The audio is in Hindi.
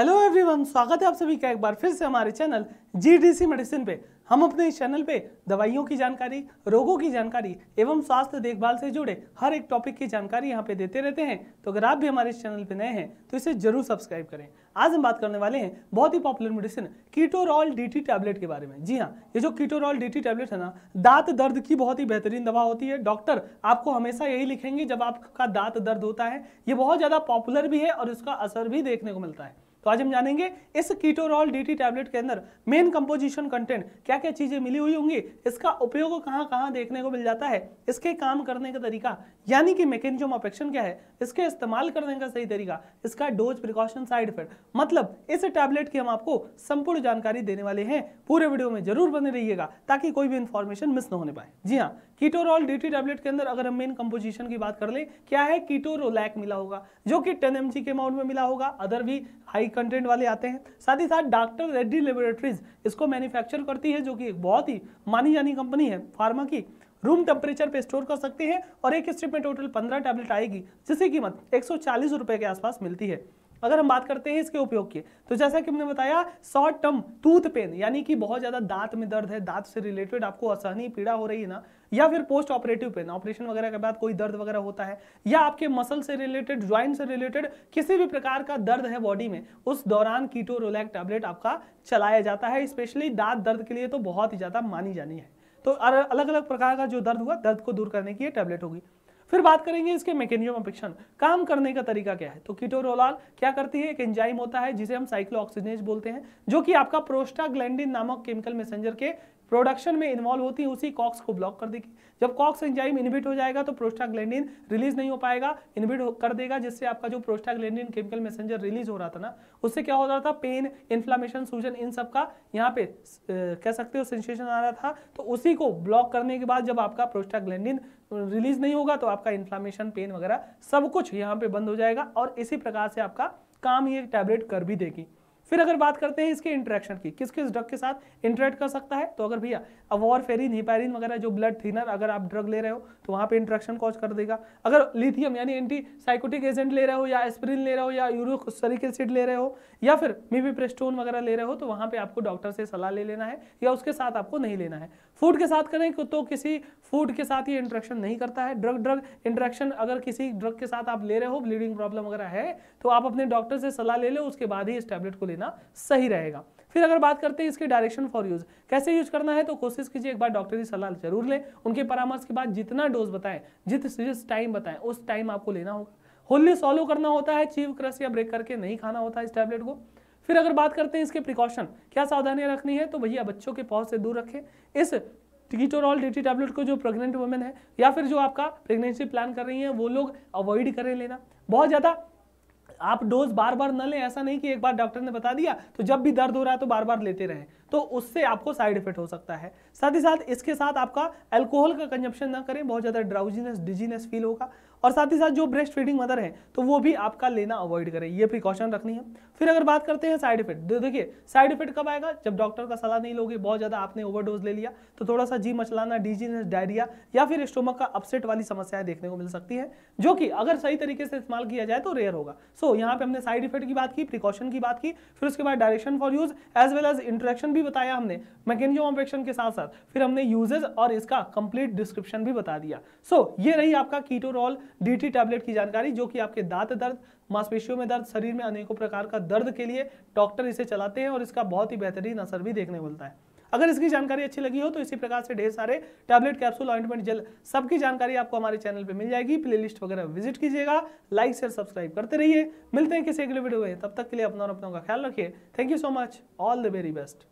हेलो एवरीवन स्वागत है आप सभी का एक बार फिर से हमारे चैनल जीडीसी मेडिसिन पे हम अपने इस चैनल पे दवाइयों की जानकारी रोगों की जानकारी एवं स्वास्थ्य देखभाल से जुड़े हर एक टॉपिक की जानकारी यहाँ पे देते रहते हैं तो अगर आप भी हमारे इस चैनल पे नए हैं तो इसे जरूर सब्सक्राइब करें आज हम बात करने वाले हैं बहुत ही popular medicine Ketorol DT tablet के बारे में जी हाँ ये जो कीटोरॉल डीटी टैबलेट है ना दांत दर्द की बहुत ही बेहतरीन दवा होती है डॉक्टर आपको हमेशा यही लिखेंगे जब आपका दांत दर्द होता है ये बहुत ज़्यादा पॉपुलर भी है और इसका असर भी देखने को मिलता है तो आज हम जानेंगे इस कीटोरॉल डीटी टैबलेट के अंदर मेन कंपोजिशन कंटेंट क्या क्या चीज़ें मिली हुई होंगी इसका उपयोग कहाँ कहाँ देखने को मिल जाता है इसके काम करने का तरीका यानी कि मैकेनिज्म ऑफ एक्शन क्या है इसके इस्तेमाल करने का सही तरीका इसका डोज प्रिकॉशन साइड इफेक्ट मतलब इस टैबलेट की हम आपको संपूर्ण जानकारी देने वाले हैं पूरे वीडियो में जरूर बने रहिएगा ताकि कोई भी इन्फॉर्मेशन मिस न होने पाए जी हाँ कीटोरॉल डी टैबलेट के अंदर अगर हम मेन कंपोजिशन की बात कर ले क्या है कीटोरोलैक मिला होगा जो कि टेन एम के अमाउंट में मिला होगा अदर भी हाई कंटेंट वाले आते हैं साथ ही साथ डॉक्टर रेड्डी लेबोरेटरीज इसको मैन्युफैक्चर करती है जो कि बहुत ही मानी जानी कंपनी है फार्मा की रूम टेम्परेचर पे स्टोर कर सकते हैं और एक स्ट्रिप में टोटल पंद्रह टैबलेट आएगी जिसकी कीमत एक सौ के आसपास मिलती है अगर हम बात करते हैं इसके उपयोग की तो जैसा कि हमने बताया शॉर्ट टर्म टूथ पेन यानी कि बहुत ज़्यादा दांत में दर्द है दांत से रिलेटेड आपको असहनीय पीड़ा हो रही है ना या फिर पोस्ट ऑपरेटिव पेन ऑपरेशन वगैरह के बाद कोई दर्द वगैरह होता है या आपके मसल से रिलेटेड ज्वाइंट से रिलेटेड किसी भी प्रकार का दर्द है बॉडी में उस दौरान कीटो रोलैक टैबलेट आपका चलाया जाता है स्पेशली दांत दर्द के लिए तो बहुत ही ज़्यादा मानी जानी है तो अलग अलग प्रकार का जो दर्द हुआ दर्द को दूर करने की ये टैबलेट होगी फिर बात करेंगे इसके मैकेनिज्म अपेक्षण काम करने का तरीका क्या है तो कीटोरोलाल क्या करती है एक एंजाइम होता है जिसे हम साइक्लोऑक्सीजनेज बोलते हैं जो कि आपका प्रोस्टाग्लैंडिन नामक केमिकल मैसेंजर के प्रोडक्शन में इन्वॉल्व होती है उसी कॉक्स को ब्लॉक कर देगी जब कॉक्स एंजाइम इनहिबिट हो जाएगा तो प्रोस्टाग्लैंडिन रिलीज नहीं हो पाएगा इनहिबिट कर देगा जिससे आपका जो प्रोस्टाग्लैंडिन केमिकल मैसेंजर रिलीज हो रहा था ना उससे क्या हो रहा था पेन इन्फ्लामेशन सूजन इन सब का यहाँ पे कह सकते हो सेंसेशन आ रहा था तो उसी को ब्लॉक करने के बाद जब आपका प्रोस्टाग्लैंडिन रिलीज नहीं होगा तो आपका इन्फ्लामेशन पेन वगैरह सब कुछ यहाँ पे बंद हो जाएगा और इसी प्रकार से आपका काम ये टैबलेट कर भी देगी फिर अगर बात करते हैं इसके इंटरेक्शन की किस किस ड्रग के साथ इंटरेक्ट कर सकता है तो अगर भैया अब वॉरफेरिन हिपायरिन वगैरह जो ब्लड थिनर अगर आप ड्रग ले रहे हो तो वहाँ पे इंट्रैक्शन कॉज कर देगा अगर लिथियम यानी एंटी साइकोटिक एजेंट ले रहे हो या एस्प्रिन ले रहे हो या सरिक एसिड ले रहे हो या फिर मीवीप्रेस्टोन वगैरह ले रहे हो तो वहाँ पर आपको डॉक्टर से सलाह ले लेना है या उसके साथ आपको नहीं लेना है फूड के साथ करें तो किसी फूड के साथ ये इंट्रैक्शन नहीं करता है ड्रग ड्रग इंट्रैक्शन अगर किसी ड्रग के साथ आप ले रहे हो ब्लीडिंग प्रॉब्लम वगैरह है तो आप अपने डॉक्टर से सलाह ले लो उसके बाद ही इस टैबलेट को लेना लेना सही रहेगा फिर अगर बात करते हैं इसके डायरेक्शन फॉर यूज कैसे यूज करना है तो कोशिश कीजिए एक बार डॉक्टर की सलाह जरूर लें उनके परामर्श के बाद जितना डोज बताएं जिस जिस टाइम बताएं उस टाइम आपको लेना होगा होली सॉलो करना होता है चीव क्रस या ब्रेक करके नहीं खाना होता है इस टैबलेट को फिर अगर बात करते हैं इसके प्रिकॉशन क्या सावधानियां रखनी है तो भैया बच्चों के पौध से दूर रखें इस टिकिटोरॉल डीटी टैबलेट को जो प्रेग्नेंट वुमेन है या फिर जो आपका प्रेगनेंसी प्लान कर रही हैं वो लोग अवॉइड करें लेना बहुत ज़्यादा आप डोज बार बार न लें ऐसा नहीं कि एक बार डॉक्टर ने बता दिया तो जब भी दर्द हो रहा है तो बार बार लेते रहें तो उससे आपको साइड इफेक्ट हो सकता है साथ ही साथ इसके साथ आपका अल्कोहल का कंजप्शन ना करें बहुत ज़्यादा ड्राउजीनेस डिजीनेस फील होगा और साथ ही साथ जो ब्रेस्ट फीडिंग मदर है तो वो भी आपका लेना अवॉइड करें ये प्रिकॉशन रखनी है फिर अगर बात करते हैं साइड इफेक्ट देखिए साइड इफेक्ट कब आएगा जब डॉक्टर का सलाह नहीं लोगे बहुत ज़्यादा आपने ओवरडोज ले लिया तो थोड़ा सा जी मचलाना डिजीनेस डायरिया या फिर स्टोमक का अपसेट वाली समस्याएं देखने को मिल सकती है जो कि अगर सही तरीके से इस्तेमाल किया जाए तो रेयर होगा सो यहाँ पे हमने साइड इफेक्ट की बात की प्रिकॉशन की बात की फिर उसके बाद direction for use as well as interaction भी बताया हमने मैकेनिज्म ऑफ एक्शन के साथ साथ फिर हमने यूजेज और इसका कंप्लीट डिस्क्रिप्शन भी बता दिया सो so, ये रही आपका कीटोरोल डीटी टैबलेट की जानकारी जो कि आपके दांत दर्द मांसपेशियों में दर्द शरीर में अनेकों प्रकार का दर्द के लिए डॉक्टर इसे चलाते हैं और इसका बहुत ही बेहतरीन असर भी देखने मिलता है अगर इसकी जानकारी अच्छी लगी हो तो इसी प्रकार से ढेर सारे टैबलेट कैप्सूल ऑइंटमेंट जेल सबकी जानकारी आपको हमारे चैनल पे मिल जाएगी प्लेलिस्ट वगैरह विजिट कीजिएगा लाइक शेयर सब्सक्राइब करते रहिए मिलते हैं किसी अगले वीडियो में तब तक के लिए अपना और अपनों का ख्याल रखिए thank you so much all the very best